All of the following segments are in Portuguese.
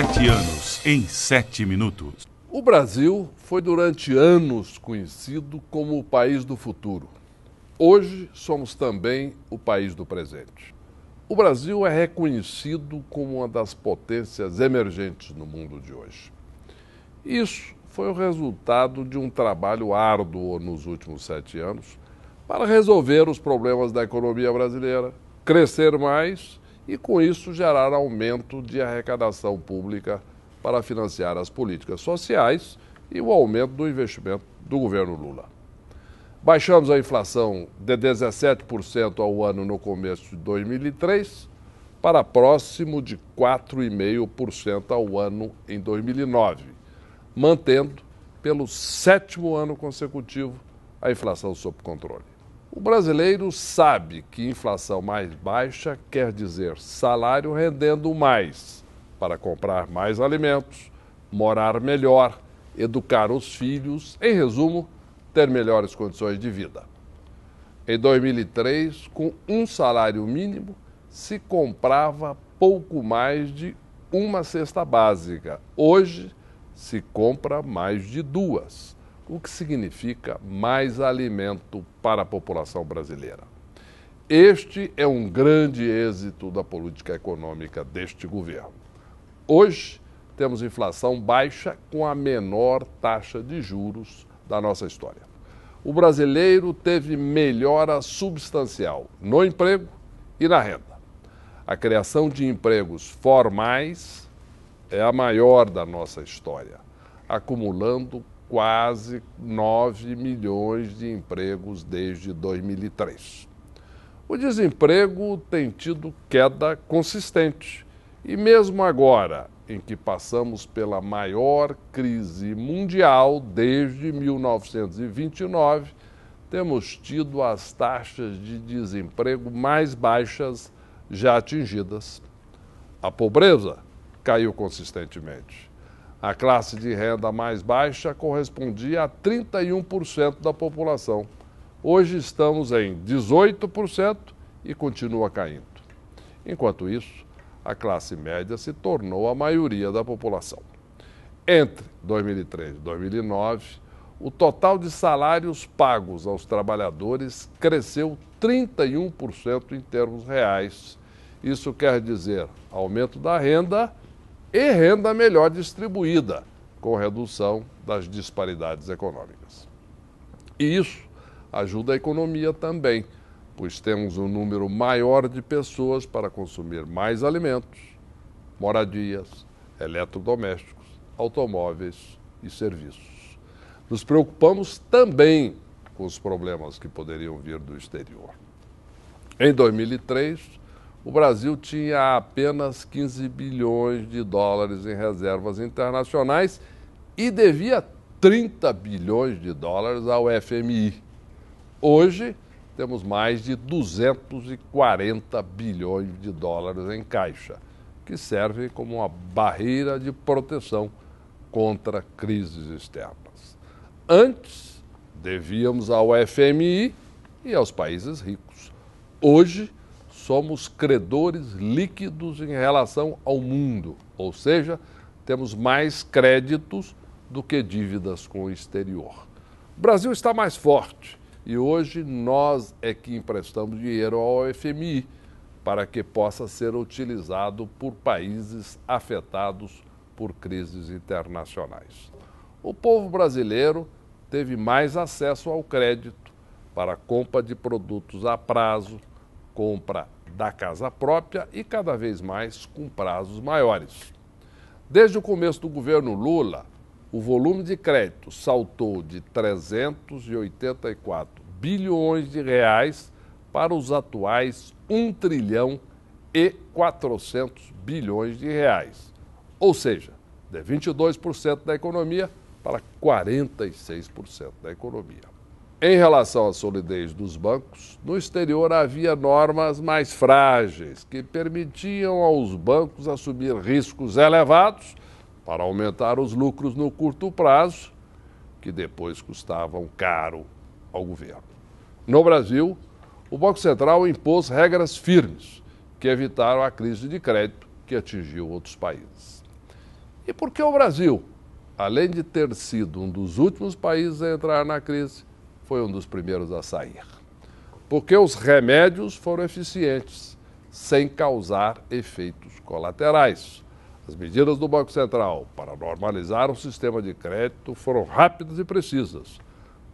Sete anos em sete minutos. O Brasil foi durante anos conhecido como o país do futuro. Hoje somos também o país do presente. O Brasil é reconhecido como uma das potências emergentes no mundo de hoje. Isso foi o resultado de um trabalho árduo nos últimos sete anos para resolver os problemas da economia brasileira, crescer mais e, com isso, gerar aumento de arrecadação pública para financiar as políticas sociais e o aumento do investimento do governo Lula. Baixamos a inflação de 17% ao ano no começo de 2003 para próximo de 4,5% ao ano em 2009, mantendo pelo sétimo ano consecutivo a inflação sob controle. O brasileiro sabe que inflação mais baixa quer dizer salário rendendo mais para comprar mais alimentos, morar melhor, educar os filhos, em resumo, ter melhores condições de vida. Em 2003, com um salário mínimo, se comprava pouco mais de uma cesta básica. Hoje, se compra mais de duas o que significa mais alimento para a população brasileira. Este é um grande êxito da política econômica deste governo. Hoje, temos inflação baixa com a menor taxa de juros da nossa história. O brasileiro teve melhora substancial no emprego e na renda. A criação de empregos formais é a maior da nossa história, acumulando quase 9 milhões de empregos desde 2003. O desemprego tem tido queda consistente e, mesmo agora, em que passamos pela maior crise mundial desde 1929, temos tido as taxas de desemprego mais baixas já atingidas. A pobreza caiu consistentemente. A classe de renda mais baixa correspondia a 31% da população. Hoje estamos em 18% e continua caindo. Enquanto isso, a classe média se tornou a maioria da população. Entre 2003 e 2009, o total de salários pagos aos trabalhadores cresceu 31% em termos reais. Isso quer dizer aumento da renda e renda melhor distribuída, com redução das disparidades econômicas. E isso ajuda a economia também, pois temos um número maior de pessoas para consumir mais alimentos, moradias, eletrodomésticos, automóveis e serviços. Nos preocupamos também com os problemas que poderiam vir do exterior. Em 2003, o Brasil tinha apenas 15 bilhões de dólares em reservas internacionais e devia 30 bilhões de dólares ao FMI. Hoje, temos mais de 240 bilhões de dólares em caixa, que servem como uma barreira de proteção contra crises externas. Antes, devíamos ao FMI e aos países ricos. Hoje, somos credores líquidos em relação ao mundo, ou seja, temos mais créditos do que dívidas com o exterior. O Brasil está mais forte e hoje nós é que emprestamos dinheiro ao FMI para que possa ser utilizado por países afetados por crises internacionais. O povo brasileiro teve mais acesso ao crédito para compra de produtos a prazo, compra da casa própria e cada vez mais com prazos maiores. Desde o começo do governo Lula, o volume de crédito saltou de 384 bilhões de reais para os atuais 1 trilhão e 400 bilhões de reais. Ou seja, de 22% da economia para 46% da economia. Em relação à solidez dos bancos, no exterior havia normas mais frágeis que permitiam aos bancos assumir riscos elevados para aumentar os lucros no curto prazo, que depois custavam caro ao governo. No Brasil, o Banco Central impôs regras firmes que evitaram a crise de crédito que atingiu outros países. E por que o Brasil, além de ter sido um dos últimos países a entrar na crise, foi um dos primeiros a sair. Porque os remédios foram eficientes, sem causar efeitos colaterais. As medidas do Banco Central para normalizar o sistema de crédito foram rápidas e precisas,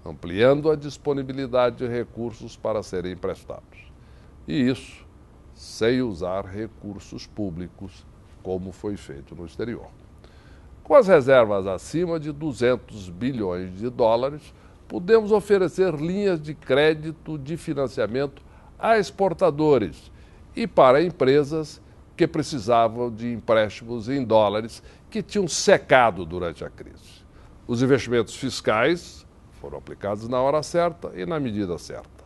ampliando a disponibilidade de recursos para serem emprestados. E isso sem usar recursos públicos, como foi feito no exterior. Com as reservas acima de 200 bilhões de dólares, Podemos oferecer linhas de crédito de financiamento a exportadores e para empresas que precisavam de empréstimos em dólares que tinham secado durante a crise. Os investimentos fiscais foram aplicados na hora certa e na medida certa.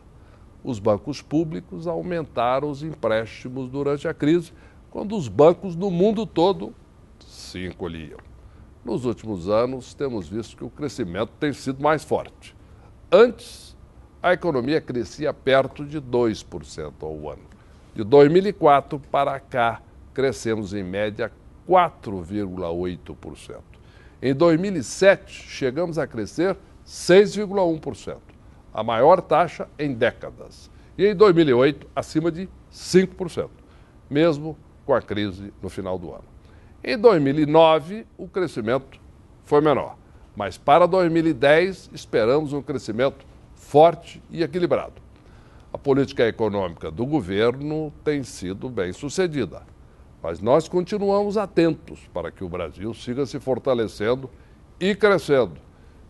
Os bancos públicos aumentaram os empréstimos durante a crise, quando os bancos do mundo todo se encolhiam. Nos últimos anos, temos visto que o crescimento tem sido mais forte. Antes, a economia crescia perto de 2% ao ano. De 2004 para cá, crescemos em média 4,8%. Em 2007, chegamos a crescer 6,1%, a maior taxa em décadas. E em 2008, acima de 5%, mesmo com a crise no final do ano. Em 2009, o crescimento foi menor, mas para 2010 esperamos um crescimento forte e equilibrado. A política econômica do governo tem sido bem sucedida, mas nós continuamos atentos para que o Brasil siga se fortalecendo e crescendo,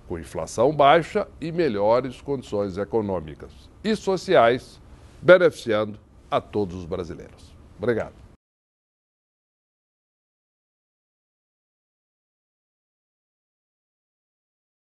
com inflação baixa e melhores condições econômicas e sociais, beneficiando a todos os brasileiros. Obrigado.